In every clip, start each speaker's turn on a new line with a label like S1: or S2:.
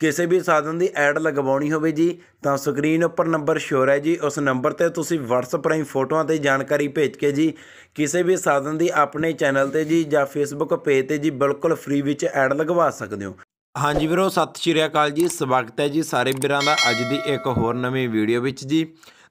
S1: ਕਿਸੇ ਵੀ ਸਾਧਨ ਦੀ ਐਡ ਲਗਵਾਉਣੀ ਹੋਵੇ ਜੀ ਤਾਂ ਸਕਰੀਨ ਉੱਪਰ ਨੰਬਰ ਸ਼ੋਰ ਹੈ ਜੀ ਉਸ ਨੰਬਰ ਤੇ ਤੁਸੀਂ WhatsApp ਰਾਹੀਂ ਫੋਟੋਆਂ ਤੇ ਜਾਣਕਾਰੀ ਭੇਜ ਕੇ ਜੀ ਕਿਸੇ ਵੀ ਸਾਧਨ ਦੀ ਆਪਣੇ ਚੈਨਲ ਤੇ ਜੀ ਜਾਂ Facebook ਪੇਜ ਤੇ ਜੀ ਬਿਲਕੁਲ ਫ੍ਰੀ ਵਿੱਚ ਐਡ ਲਗਵਾ ਸਕਦੇ ਹੋ ਹਾਂਜੀ ਵੀਰੋ ਸਤਿ ਸ਼੍ਰੀ ਅਕਾਲ ਜੀ ਸਵਾਗਤ ਹੈ ਜੀ ਸਾਰੇ ਵੀਰਾਂ ਦਾ ਅੱਜ ਦੀ ਇੱਕ ਹੋਰ ਨਵੀਂ ਵੀਡੀਓ ਵਿੱਚ ਜੀ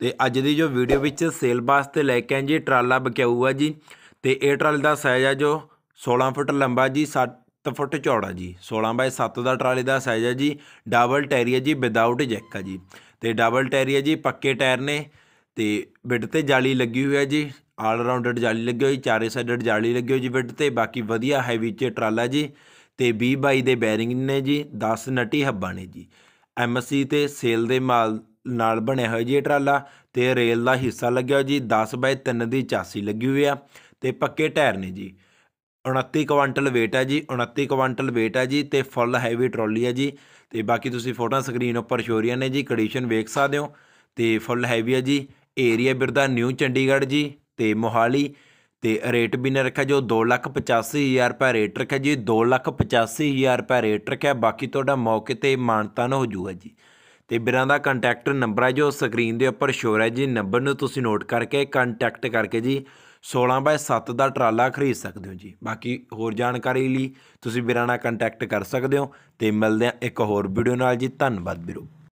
S1: ਤੇ ਅੱਜ ਦੀ ਜੋ ਵੀਡੀਓ ਵਿੱਚ ਸੇਲ ਵਾਸਤੇ ਲੈ ਕੇ ਆਏ ਜੀ ਟਰਾਲਾ ਬਕਿਆਊ ਆ ਜੀ ਤੇ ਇਹ ਟਰਾਲੇ ਦਾ ਸਾਈਜ਼ ਆ ਜੋ 16 ਫੁੱਟ ਲੰਬਾ ਜੀ ਫੁੱਟ ਚੌੜਾ ਜੀ 16 ਬਾਈ 7 ਦਾ ਟਰਾਲੇ ਦਾ ਸਾਈਜ਼ ਹੈ ਜੀ ਡਬਲ ਹੈ ਜੀ ਵਿਦਆਊਟ ਜੈਕ ਹੈ ਜੀ ਤੇ ਡਬਲ ਹੈ ਜੀ ਪੱਕੇ ਟਾਇਰ ਨੇ ਤੇ ਬਿੱਡ ਤੇ ਜਾਲੀ ਲੱਗੀ ਹੋਈ ਹੈ ਜੀ ਆਲ ਰਾਉਂਡਡ ਜਾਲੀ ਲੱਗੀ ਹੋਈ ਚਾਰੇ ਸਾਈਡਡ ਜਾਲੀ ਲੱਗੀ ਹੋਈ ਜੀ ਬਿੱਡ ਤੇ ਬਾਕੀ ਵਧੀਆ ਹੈਵੀ ਚ ਟਰਾਲਾ ਜੀ ਤੇ 20 ਬਾਈ ਦੇ ਬੈਰਿੰਗ ਨੇ ਜੀ 10 ਨਟੀ ਹੱਬਾਂ ਨੇ ਜੀ ਐਮਸੀ ਤੇ ਸੇਲ ਦੇ ਮਾਲ ਨਾਲ ਬਣਿਆ ਹੋਇਆ ਜੀ ਇਹ ਟਰਾਲਾ ਤੇ ਰੇਲ ਦਾ ਹਿੱਸਾ ਲੱਗਿਆ ਜੀ 10 ਬਾਈ 3 ਦੀ ਚਾਸੀ ਲੱਗੀ ਹੋਈ ਆ ਤੇ ਪੱਕੇ ਟਾਇਰ ਨੇ ਜੀ 29 ਕੁਇੰਟਲ weight ਹੈ ਜੀ 29 ਕੁਇੰਟਲ weight ਹੈ ਜੀ ਤੇ ਫੁੱਲ ਹੈਵੀ ਟਰਾਲੀ ਹੈ ਜੀ ਤੇ ਬਾਕੀ ਤੁਸੀਂ ਫੋਟੋਆਂ ਸਕਰੀਨ ਉੱਪਰ ਸ਼ੋ ਰਹੀਆਂ ਨੇ ਜੀ ਕੰਡੀਸ਼ਨ ਵੇਖ ਸਕਦੇ ਹੋ ਤੇ ਫੁੱਲ ਹੈਵੀ ਹੈ ਜੀ ਏਰੀਆ ਬਿਰਦਾ ਨਿਊ ਚੰਡੀਗੜ੍ਹ ਜੀ ਤੇ ਮੋਹਾਲੀ ਤੇ ਰੇਟ ਵੀ ਨੇ ਰੱਖਿਆ ਜੋ 285000 ਰੁਪਏ ਰੇਟ ਰੱਖਿਆ ਜੀ 285000 ਰੁਪਏ ਰੇਟ ਰੱਖਿਆ ਬਾਕੀ ਤੁਹਾਡਾ ਮੌਕੇ ਤੇ ਮਾਨਤਾਨ ਹੋ ਜੂਗਾ ਜੀ ਤੇ ਬਿਰਾਂ ਦਾ ਕੰਟੈਕਟ ਨੰਬਰ ਹੈ ਜੋ ਸਕਰੀਨ ਦੇ ਉੱਪਰ ਸ਼ੋਅ ਰਿਹਾ ਜੀ ਨੰਬਰ ਨੂੰ ਤੁਸੀਂ ਨੋਟ ਕਰਕੇ ਕੰਟੈਕਟ ਕਰਕੇ ਜੀ 16 7 ਦਾ ਟਰਾਲਾ ਖਰੀਦ ਸਕਦੇ ਹੋ ਜੀ ਬਾਕੀ ਹੋਰ ਜਾਣਕਾਰੀ ਲਈ ਤੁਸੀਂ ਬਿਰਾਂ ਨਾਲ ਕੰਟੈਕਟ ਕਰ ਸਕਦੇ ਹੋ ਤੇ ਮਿਲਦੇ ਆ ਇੱਕ ਹੋਰ ਵੀਡੀਓ ਨਾਲ ਜੀ ਧੰਨਵਾਦ ਵੀਰੋ